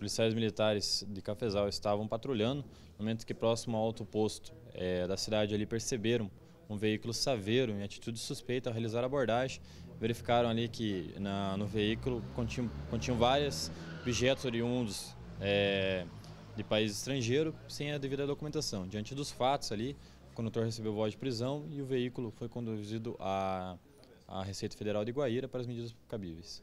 policiais militares de Cafezal estavam patrulhando, no momento que próximo ao alto posto é, da cidade ali perceberam um veículo saveiro em atitude suspeita ao realizar a abordagem. Verificaram ali que na, no veículo continham, continham vários objetos oriundos é, de país estrangeiro sem a devida documentação. Diante dos fatos ali, o condutor recebeu voz de prisão e o veículo foi conduzido à, à Receita Federal de Guaíra para as medidas cabíveis.